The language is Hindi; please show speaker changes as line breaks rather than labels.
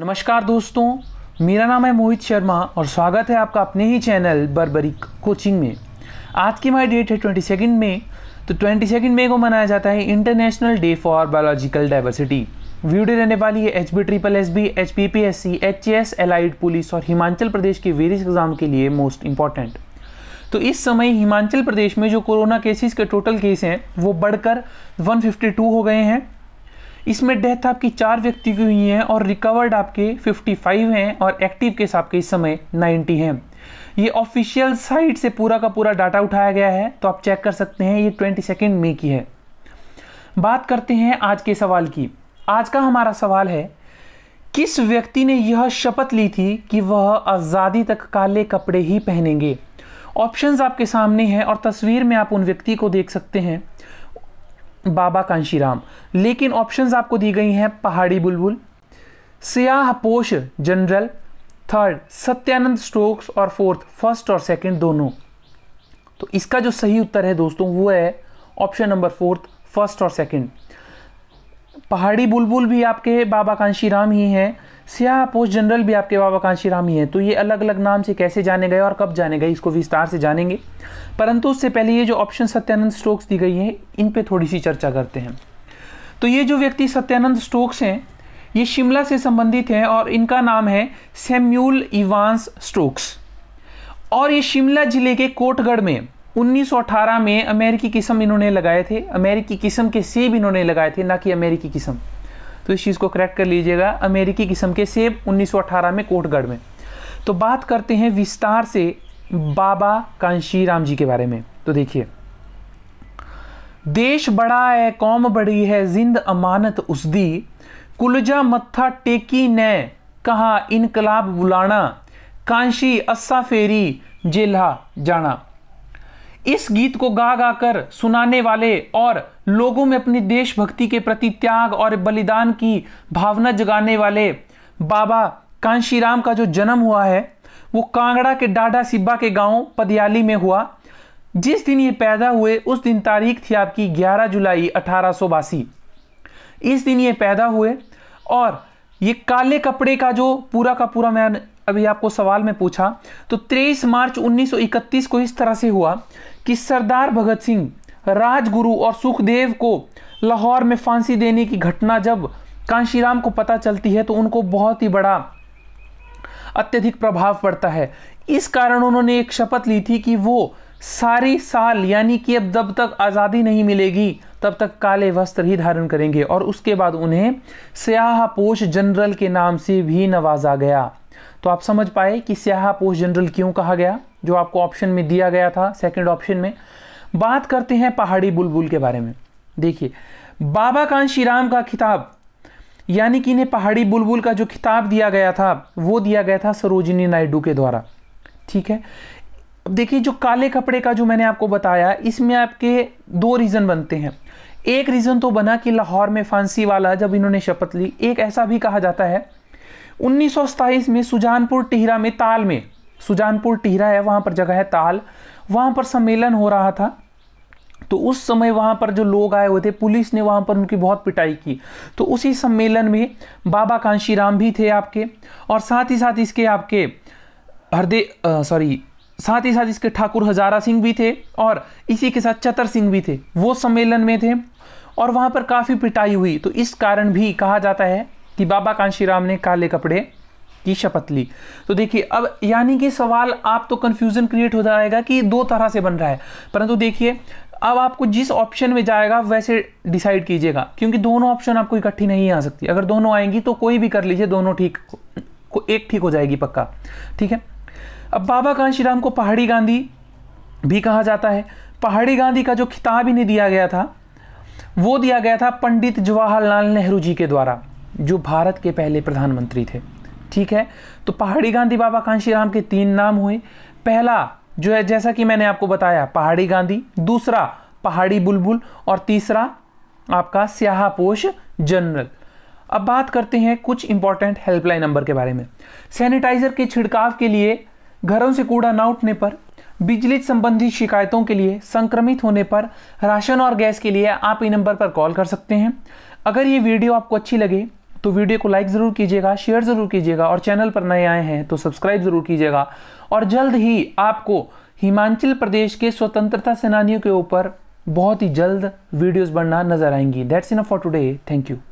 नमस्कार दोस्तों मेरा नाम है मोहित शर्मा और स्वागत है आपका अपने ही चैनल बरबरी कोचिंग में आज की हमारी डेट है ट्वेंटी सेकेंड मे तो ट्वेंटी सेकेंड मे को मनाया जाता है international day for biological diversity video रहने वाली है H B triple S B H P P S C H S allied police और हिमाचल प्रदेश के वेरियस एग्जाम के लिए मोस्ट इंपॉर्टेंट तो इस समय हिमाचल प्रदेश में जो कोरोना केसेस के टोटल केस हैं वो बढ़कर 152 हो गए हैं इसमें डेथ आपकी चार व्यक्ति की हुई है और रिकवर्ड आपके 55 हैं और एक्टिव केस आपके इस समय 90 हैं ये ऑफिशियल साइट से पूरा का पूरा डाटा उठाया गया है तो आप चेक कर सकते हैं ये ट्वेंटी सेकेंड मे की है बात करते हैं आज के सवाल की आज का हमारा सवाल है किस व्यक्ति ने यह शपथ ली थी कि वह आज़ादी तक काले कपड़े ही पहनेंगे ऑप्शंस आपके सामने हैं और तस्वीर में आप उन व्यक्ति को देख सकते हैं बाबा कांशीराम लेकिन ऑप्शंस आपको दी गई हैं पहाड़ी बुलबुल सियाह पोश जनरल थर्ड सत्यानंद स्ट्रोक्स और फोर्थ फर्स्ट और सेकंड दोनों तो इसका जो सही उत्तर है दोस्तों वो है ऑप्शन नंबर फोर्थ फर्स्ट और सेकंड पहाड़ी बुलबुल भी आपके बाबा कांशी राम ही हैं सिया पोस्ट जनरल भी आपके बाबा कांशी राम ही हैं तो ये अलग अलग नाम से कैसे जाने गए और कब जाने गए इसको विस्तार से जानेंगे परंतु उससे पहले ये जो ऑप्शन सत्यानंद स्टोक्स दी गई है इन पर थोड़ी सी चर्चा करते हैं तो ये जो व्यक्ति सत्यानंद स्टोक्स हैं ये शिमला से संबंधित हैं और इनका नाम है सेम्यूल इवांस स्टोक्स और ये शिमला जिले के कोटगढ़ में 1918 में अमेरिकी किस्म इन्होंने लगाए थे अमेरिकी किस्म के सेब इन्होंने लगाए थे ना कि अमेरिकी किस्म तो इस चीज़ को करेक्ट कर लीजिएगा अमेरिकी किस्म के सेब 1918 में कोटगढ़ में तो बात करते हैं विस्तार से बाबा कांशी राम जी के बारे में तो देखिए देश बड़ा है कौम बड़ी है जिंद अमानत उस दी कुलजा मत्था टेकी ने कहा इनकलाब बुलाना कांशी अस्सा फेरी जेल्हा जाना इस गीत को गा गाकर सुनाने वाले और लोगों में अपनी देशभक्ति के प्रति त्याग और बलिदान की भावना जगाने वाले बाबा कांशीराम का जो जन्म हुआ है वो कांगड़ा के डाडा सिब्बा के गांव पदियाली में हुआ जिस दिन ये पैदा हुए उस दिन तारीख थी आपकी 11 जुलाई अठारह इस दिन ये पैदा हुए और ये काले कपड़े का जो पूरा का पूरा मैं अभी आपको सवाल में पूछा तो 23 मार्च 1931 को इस तरह से हुआ कि सरदार भगत सिंह राजगुरु और सुखदेव को लाहौर में फांसी देने की घटना जब कांशीराम को पता चलती है तो उनको बहुत ही बड़ा अत्यधिक प्रभाव पड़ता है इस कारण उन्होंने एक शपथ ली थी कि वो सारी साल यानी कि अब जब तक आज़ादी नहीं मिलेगी तब तक काले वस्त्र ही धारण करेंगे और उसके बाद उन्हें स्याह पोष जनरल के नाम से भी नवाजा गया तो आप समझ पाए कि स्याहा पोस्ट जनरल क्यों कहा गया जो आपको ऑप्शन में दिया गया था सेकंड ऑप्शन में बात करते हैं पहाड़ी बुलबुल के बारे में देखिए बाबा कांशी राम का खिताब यानी कि इन्हें पहाड़ी बुलबुल का जो खिताब दिया गया था वो दिया गया था सरोजिनी नायडू के द्वारा ठीक है अब देखिए जो काले कपड़े का जो मैंने आपको बताया इसमें आपके दो रीज़न बनते हैं एक रीज़न तो बना कि लाहौर में फांसी वाला जब इन्होंने शपथ ली एक ऐसा भी कहा जाता है उन्नीस में सुजानपुर टिहरा में ताल में सुजानपुर टिहरा है वहाँ पर जगह है ताल वहाँ पर सम्मेलन हो रहा था तो उस समय वहाँ पर जो लोग आए हुए थे पुलिस ने वहाँ पर उनकी बहुत पिटाई की तो उसी सम्मेलन में बाबा कांशी राम भी थे आपके और साथ ही साथ इसके आपके हरदे सॉरी साथ ही साथ इसके ठाकुर हजारा सिंह भी थे और इसी के साथ चतर सिंह भी थे वो सम्मेलन में थे और वहाँ पर काफ़ी पिटाई हुई तो इस कारण भी कहा जाता है कि बाबा कांशीराम ने काले कपड़े की शपथ ली तो देखिए अब यानी कि सवाल आप तो कंफ्यूजन क्रिएट हो जाएगा कि दो तरह से बन रहा है परंतु देखिए अब आपको जिस ऑप्शन में जाएगा वैसे डिसाइड कीजिएगा क्योंकि दोनों ऑप्शन आपको इकट्ठी नहीं आ सकती अगर दोनों आएंगी तो कोई भी कर लीजिए दोनों ठीक को एक ठीक हो जाएगी पक्का ठीक है अब बाबा कांशीराम को पहाड़ी गांधी भी कहा जाता है पहाड़ी गांधी का जो खिताब इन्हें दिया गया था वो दिया गया था पंडित जवाहरलाल नेहरू जी के द्वारा जो भारत के पहले प्रधानमंत्री थे ठीक है तो पहाड़ी गांधी बाबा कांशीराम के तीन नाम हुए पहला जो है जैसा कि मैंने आपको बताया पहाड़ी गांधी दूसरा पहाड़ी बुलबुल और तीसरा आपका स्याहापोश जनरल अब बात करते हैं कुछ इंपॉर्टेंट हेल्पलाइन नंबर के बारे में सैनिटाइजर के छिड़काव के लिए घरों से कूड़ा ना उठने पर बिजली संबंधी शिकायतों के लिए संक्रमित होने पर राशन और गैस के लिए आप इन नंबर पर कॉल कर सकते हैं अगर ये वीडियो आपको अच्छी लगे तो वीडियो को लाइक ज़रूर कीजिएगा शेयर ज़रूर कीजिएगा और चैनल पर नए आए हैं तो सब्सक्राइब ज़रूर कीजिएगा और जल्द ही आपको हिमाचल प्रदेश के स्वतंत्रता सेनानियों के ऊपर बहुत ही जल्द वीडियोस बनना नजर आएंगी that's in for today thank you